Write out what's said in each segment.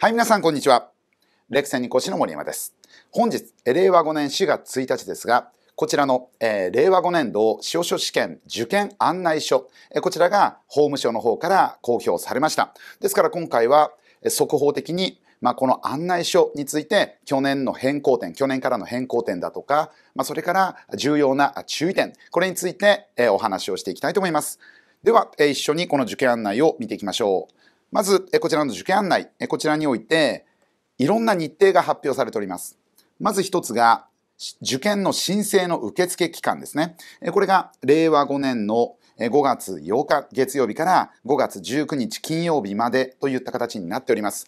はい、皆さん、こんにちは。レクセンに越の森山です。本日、令和5年4月1日ですが、こちらの、えー、令和5年度司法書試験受験案内書、えー、こちらが法務省の方から公表されました。ですから今回は、えー、速報的に、まあ、この案内書について去年の変更点、去年からの変更点だとか、まあ、それから重要な注意点、これについて、えー、お話をしていきたいと思います。では、えー、一緒にこの受験案内を見ていきましょう。まず、こちらの受験案内、こちらにおいて、いろんな日程が発表されております。まず一つが、受験の申請の受付期間ですね。これが令和5年の5月8日月曜日から5月19日金曜日までといった形になっております。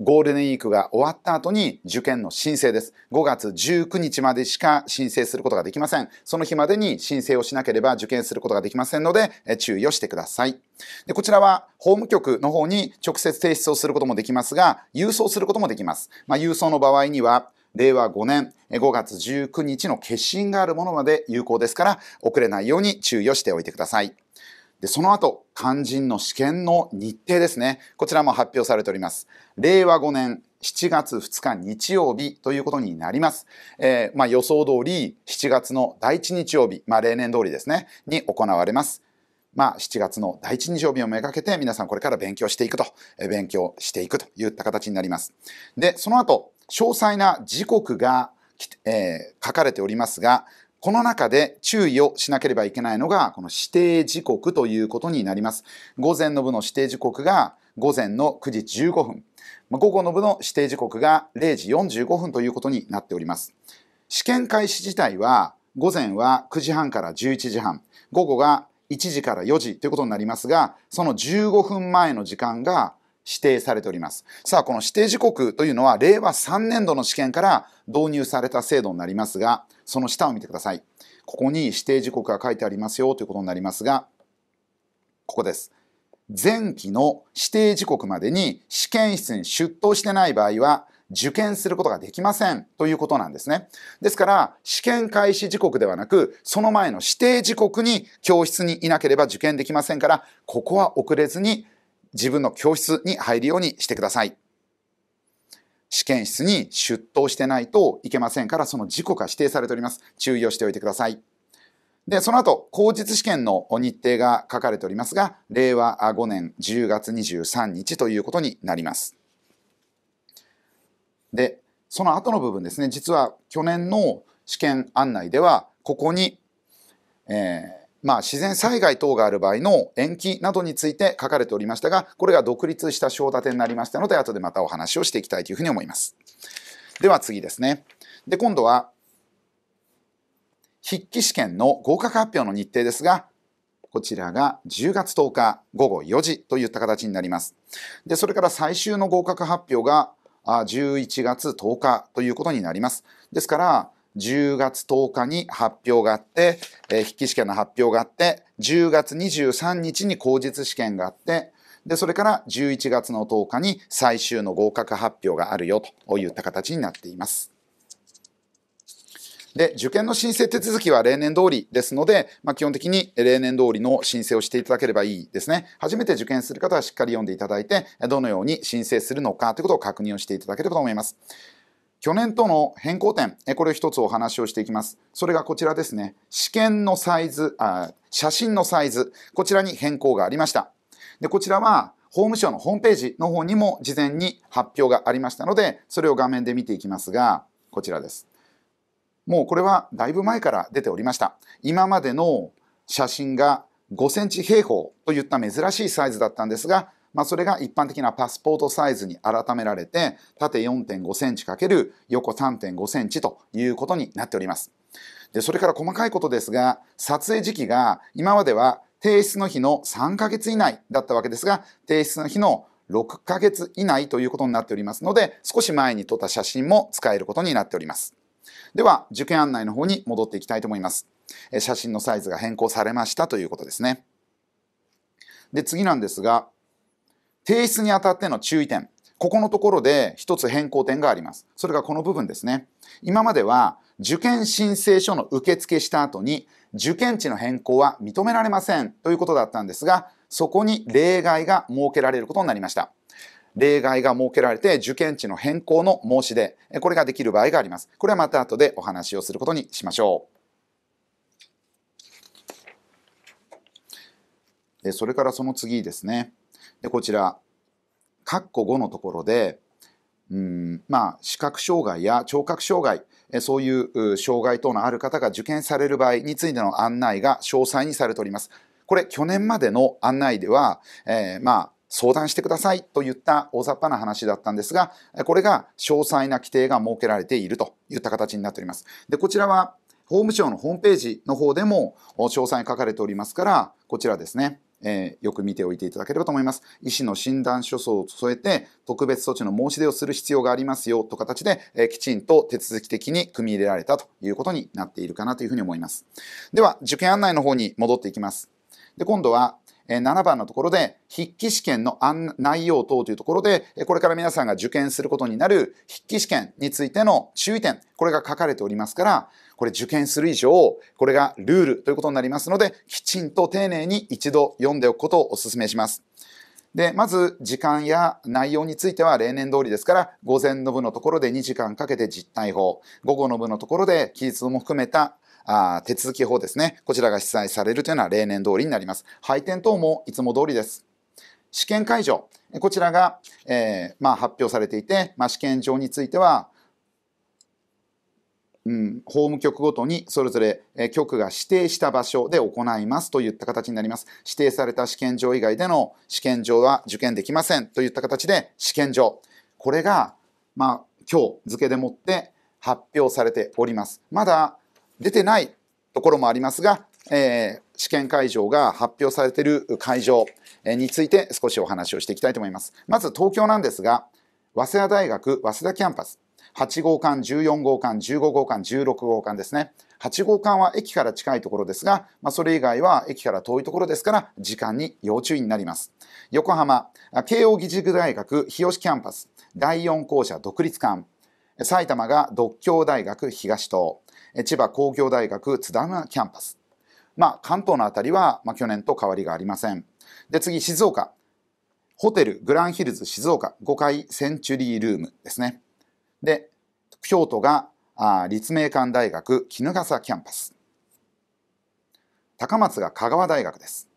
ゴールデンウィークが終わった後に受験の申請です。5月19日までしか申請することができません。その日までに申請をしなければ受験することができませんので、注意をしてください。でこちらは法務局の方に直接提出をすることもできますが、郵送することもできます。まあ、郵送の場合には、令和5年5月19日の決心があるものまで有効ですから、遅れないように注意をしておいてください。で、その後、肝心の試験の日程ですね。こちらも発表されております。令和5年7月2日日曜日ということになります。えー、まあ、予想通り、7月の第一日曜日、まあ、例年通りですね、に行われます。まあ、7月の第一日曜日をめがけて、皆さんこれから勉強していくと、えー、勉強していくといった形になります。で、その後、詳細な時刻が、えー、書かれておりますが、この中で注意をしなければいけないのが、この指定時刻ということになります。午前の部の指定時刻が午前の9時15分、午後の部の指定時刻が0時45分ということになっております。試験開始自体は、午前は9時半から11時半、午後が1時から4時ということになりますが、その15分前の時間が指定されております。さあ、この指定時刻というのは令和3年度の試験から導入された制度になりますが、その下を見てください。ここに指定時刻が書いてありますよということになりますが、ここです。前期の指定時刻までに試験室に出頭してない場合は、受験することができませんということなんですね。ですから、試験開始時刻ではなく、その前の指定時刻に教室にいなければ受験できませんから、ここは遅れずに自分の教室に入るようにしてください。試験室に出頭してないといけませんから、その事故が指定されております。注意をしておいてください。で、その後、口述試験の日程が書かれておりますが、令和5年10月23日ということになります。で、その後の部分ですね、実は去年の試験案内では、ここに、えー、まあ、自然災害等がある場合の延期などについて書かれておりましたが、これが独立した章立てになりましたので、後でまたお話をしていきたいというふうに思います。では次ですね。で、今度は、筆記試験の合格発表の日程ですが、こちらが10月10日午後4時といった形になります。で、それから最終の合格発表が11月10日ということになります。ですから、10月10日に発表があって、えー、筆記試験の発表があって、10月23日に口述試験があって、で、それから11月の10日に最終の合格発表があるよといった形になっています。で、受験の申請手続きは例年通りですので、まあ、基本的に例年通りの申請をしていただければいいですね。初めて受験する方はしっかり読んでいただいて、どのように申請するのかということを確認をしていただければと思います。去年との変更点、これを一つお話をしていきます。それがこちらですね。試験のサイズ、あ写真のサイズ、こちらに変更がありました。で、こちらは、法務省のホームページの方にも事前に発表がありましたので、それを画面で見ていきますが、こちらです。もうこれはだいぶ前から出ておりました。今までの写真が5センチ平方といった珍しいサイズだったんですが、まあ、それが一般的なパスポートサイズに改められて、縦4.5センチ×横3.5センチということになっております。で、それから細かいことですが、撮影時期が今までは提出の日の3ヶ月以内だったわけですが、提出の日の6ヶ月以内ということになっておりますので、少し前に撮った写真も使えることになっております。では、受験案内の方に戻っていきたいと思います。写真のサイズが変更されましたということですね。で、次なんですが、提出にあたっての注意点。ここのところで一つ変更点があります。それがこの部分ですね。今までは受験申請書の受付した後に受験地の変更は認められませんということだったんですが、そこに例外が設けられることになりました。例外が設けられて受験地の変更の申し出、これができる場合があります。これはまた後でお話をすることにしましょう。それからその次ですね。で、こちら、括弧5のところで、うんまあ、視覚障害や聴覚障害、そういう障害等のある方が受験される場合についての案内が詳細にされております。これ、去年までの案内では、えー、まあ、相談してくださいといった大雑把な話だったんですが、これが詳細な規定が設けられているといった形になっております。で、こちらは法務省のホームページの方でも詳細に書かれておりますから、こちらですね。えー、よく見ておいていただければと思います。医師の診断書を添えて、特別措置の申し出をする必要がありますよと形で、えー、きちんと手続き的に組み入れられたということになっているかなというふうに思います。では、受験案内の方に戻っていきます。で、今度は、え7番のところで筆記試験の案内容等というところで、これから皆さんが受験することになる筆記試験についての注意点、これが書かれておりますから、これ受験する以上、これがルールということになりますので、きちんと丁寧に一度読んでおくことをお勧めします。で、まず時間や内容については例年通りですから、午前の部のところで2時間かけて実態法、午後の部のところで記述も含めたあ手続き法ですね。こちらが記載されるというのは例年通りになります。配点等もいつも通りです。試験会場。こちらが、えー、まあ、発表されていて、まあ、試験場については、うん、法務局ごとにそれぞれ、え局が指定した場所で行いますといった形になります。指定された試験場以外での試験場は受験できませんといった形で試験場。これが、まあ、今日付でもって発表されております。まだ出てないところもありますが、えー、試験会場が発表されている会場について少しお話をしていきたいと思います。まず東京なんですが、早稲田大学早稲田キャンパス。8号館、14号館、15号館、16号館ですね。8号館は駅から近いところですが、まあ、それ以外は駅から遠いところですから、時間に要注意になります。横浜、慶應義塾大学日吉キャンパス、第4校舎独立館、埼玉が独協大学東東、千葉工業大学津田沼キャンパス。まあ、関東のあたりは、まあ、去年と変わりがありません。で、次、静岡。ホテルグランヒルズ静岡5階センチュリールームですね。で、京都が立命館大学衣笠キャンパス。高松が香川大学です。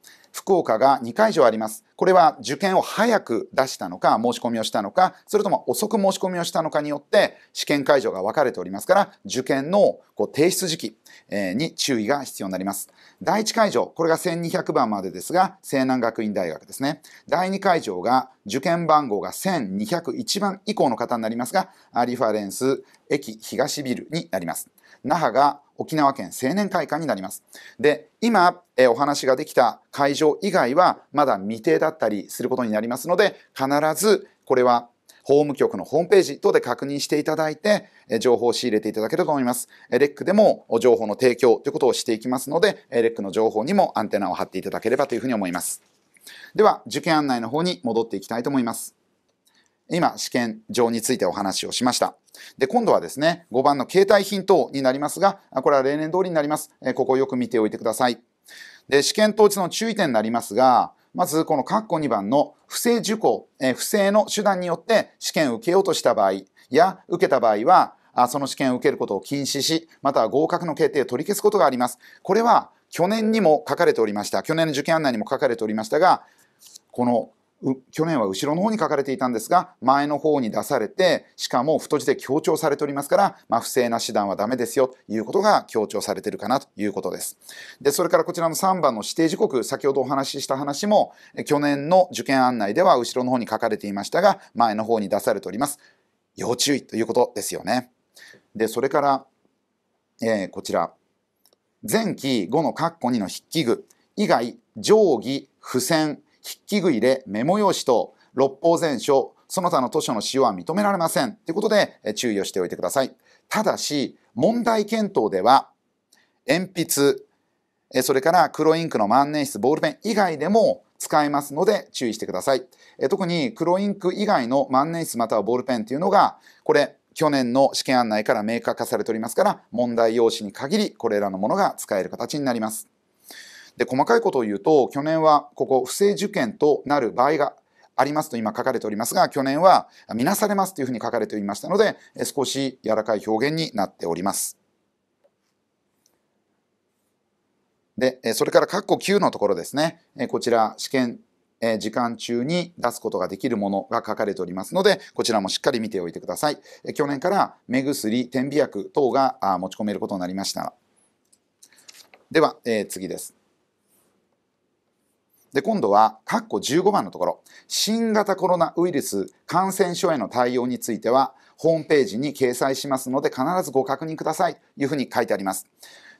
福岡が2会場あります。これは受験を早く出したのか、申し込みをしたのか、それとも遅く申し込みをしたのかによって、試験会場が分かれておりますから、受験のこう提出時期に注意が必要になります。第1会場、これが1200番までですが、西南学院大学ですね。第2会場が受験番号が1201番以降の方になりますが、リファレンス駅東ビルになります。那覇が沖縄県青年会館になります。で、今、えお話ができた会場以外はまだ未定だったりすることになりますので、必ずこれは法務局のホームページ等で確認していただいて、情報を仕入れていただければと思います。レックでも情報の提供ということをしていきますので、レックの情報にもアンテナを張っていただければというふうに思います。では、受験案内の方に戻っていきたいと思います。今、試験上についてお話をしました。で、今度はですね、5番の携帯品等になりますが、これは例年通りになります。ここをよく見ておいてください。で、試験当日の注意点になりますが、まず、この括弧2番の不正受講、不正の手段によって試験を受けようとした場合や、受けた場合は、その試験を受けることを禁止し、または合格の決定を取り消すことがあります。これは去年にも書かれておりました。去年の受験案内にも書かれておりましたが、この去年は後ろの方に書かれていたんですが、前の方に出されて、しかも太字で強調されておりますから、まあ、不正な手段はダメですよということが強調されてるかなということです。で、それからこちらの3番の指定時刻、先ほどお話しした話も、去年の受験案内では後ろの方に書かれていましたが、前の方に出されております。要注意ということですよね。で、それから、えー、こちら。前期5の括弧2の筆記具以外、定規、付箋、筆記具入れ、メモ用紙と六法全書、その他の図書の使用は認められません。ということで、え注意をしておいてください。ただし、問題検討では、鉛筆、えそれから黒インクの万年筆、ボールペン以外でも使えますので注意してください。え特に黒インク以外の万年筆またはボールペンというのが、これ、去年の試験案内から明確化されておりますから、問題用紙に限りこれらのものが使える形になります。で、細かいことを言うと、去年はここ不正受験となる場合がありますと今書かれておりますが、去年は見なされますというふうに書かれておりましたので、少し柔らかい表現になっております。で、それから括弧9のところですね。こちら、試験時間中に出すことができるものが書かれておりますので、こちらもしっかり見ておいてください。去年から目薬、点鼻薬等が持ち込めることになりました。では、次です。で、今度は、括弧15番のところ、新型コロナウイルス感染症への対応については、ホームページに掲載しますので、必ずご確認ください、というふうに書いてあります。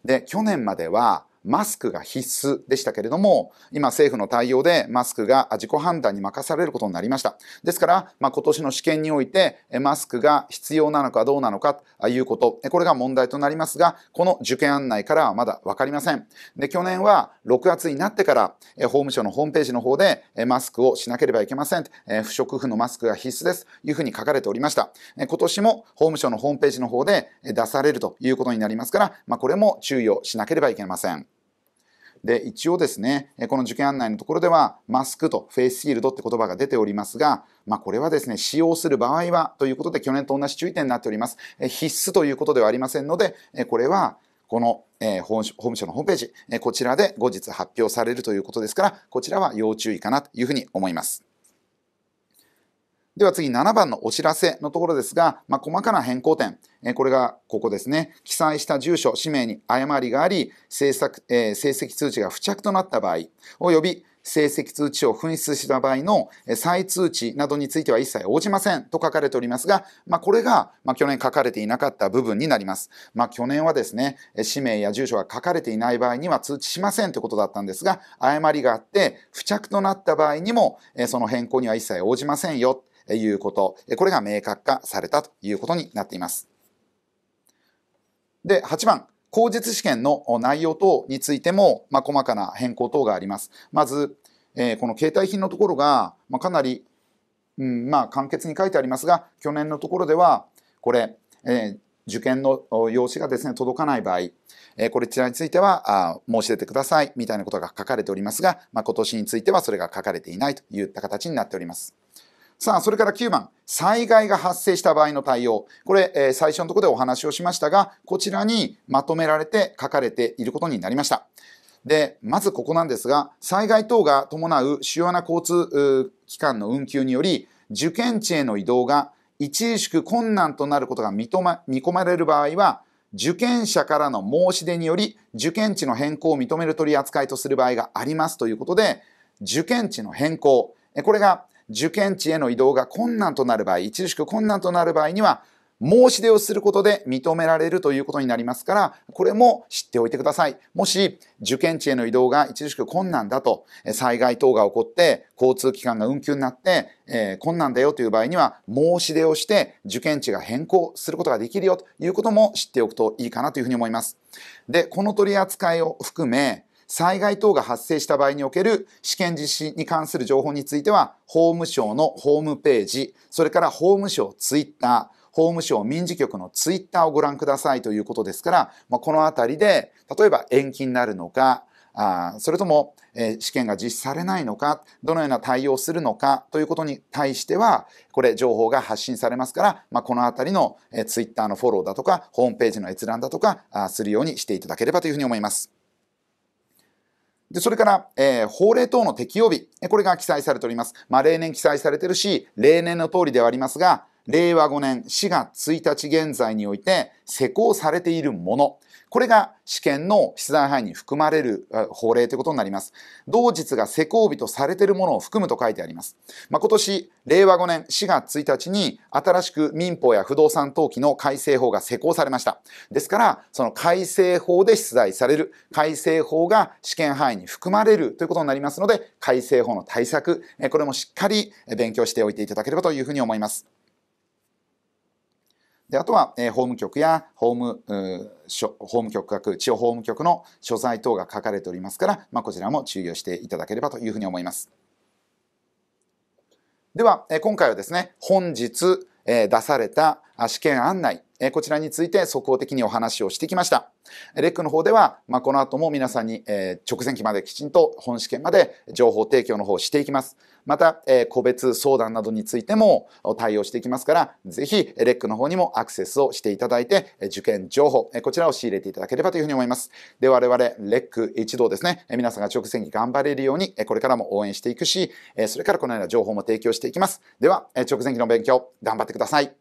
で、去年までは、マスクが必須でしたけれども、今政府の対応でマスクが自己判断に任されることになりました。ですから、まあ、今年の試験において、マスクが必要なのかどうなのかということ、これが問題となりますが、この受験案内からはまだわかりません。で、去年は6月になってから、法務省のホームページの方で、マスクをしなければいけません。不織布のマスクが必須です。というふうに書かれておりました。今年も法務省のホームページの方で出されるということになりますから、まあ、これも注意をしなければいけません。で、一応ですね、この受験案内のところでは、マスクとフェイスシールドって言葉が出ておりますが、まあ、これはですね、使用する場合はということで、去年と同じ注意点になっております。必須ということではありませんので、これは、この、えー、法務省のホームページ、こちらで後日発表されるということですから、こちらは要注意かなというふうに思います。では次7番のお知らせのところですが、まあ、細かな変更点、えこれがここですね、記載した住所、氏名に誤りがあり、成え成績通知が付着となった場合、及び成績通知を紛失した場合の再通知などについては一切応じませんと書かれておりますが、まあ、これが、まあ、去年書かれていなかった部分になります。まあ、去年はですね、氏名や住所が書かれていない場合には通知しませんということだったんですが、誤りがあって付着となった場合にも、その変更には一切応じませんよ。いうこと、これが明確化されたということになっています。で、8番、口述試験の内容等についても、まあ、細かな変更等があります。まず、えー、この携帯品のところが、まあ、かなり、うんまあ、簡潔に書いてありますが、去年のところでは、これ、えー、受験の用紙がですね、届かない場合、えー、これちらについてはあ、申し出てください、みたいなことが書かれておりますが、まあ、今年についてはそれが書かれていないといった形になっております。さあ、それから9番、災害が発生した場合の対応。これ、えー、最初のところでお話をしましたが、こちらにまとめられて書かれていることになりました。で、まずここなんですが、災害等が伴う主要な交通機関の運休により、受験地への移動が著しく困難となることが見込まれる場合は、受験者からの申し出により受験地の変更を認める取り扱いとする場合がありますということで受験地の変更これが受験地への移動が困難となる場合、著しく困難となる場合には、申し出をすることで認められるということになりますから、これも知っておいてください。もし、受験地への移動が著しく困難だと、災害等が起こって、交通機関が運休になって、えー、困難だよという場合には、申し出をして受験地が変更することができるよということも知っておくといいかなというふうに思います。で、この取り扱いを含め、災害等が発生した場合における試験実施に関する情報については、法務省のホームページ、それから法務省ツイッター、法務省民事局のツイッターをご覧くださいということですから、まあ、このあたりで、例えば延期になるのか、あそれとも、えー、試験が実施されないのか、どのような対応をするのかということに対しては、これ情報が発信されますから、まあ、このあたりの、えー、ツイッターのフォローだとか、ホームページの閲覧だとかあするようにしていただければというふうに思います。で、それから、えー、法令等の適用日、これが記載されております。まあ、例年記載されてるし、例年の通りではありますが、令和5年4月1日現在において施行されているもの、これが試験の出題範囲に含まれる法令ということになります。同日が施行日とされているものを含むと書いてあります。まあ、今年、令和5年4月1日に新しく民法や不動産登記の改正法が施行されました。ですから、その改正法で出題される改正法が試験範囲に含まれるということになりますので、改正法の対策、これもしっかり勉強しておいていただければというふうに思います。で、あとは、えー、法務局や法務、法務局各地方法務局の所在等が書かれておりますから、まあ、こちらも注意をしていただければというふうに思います。では、えー、今回はですね、本日、えー、出された試験案内、えこちらについて速報的にお話をしてきました。レックの方では、まあ、この後も皆さんに、え直前期まできちんと本試験まで情報提供の方をしていきます。また、え個別相談などについても対応していきますから、ぜひ、レックの方にもアクセスをしていただいて、受験情報、こちらを仕入れていただければというふうに思います。で、我々、レック一同ですね、皆さんが直前に頑張れるように、これからも応援していくし、それからこのような情報も提供していきます。では、直前期の勉強、頑張ってください。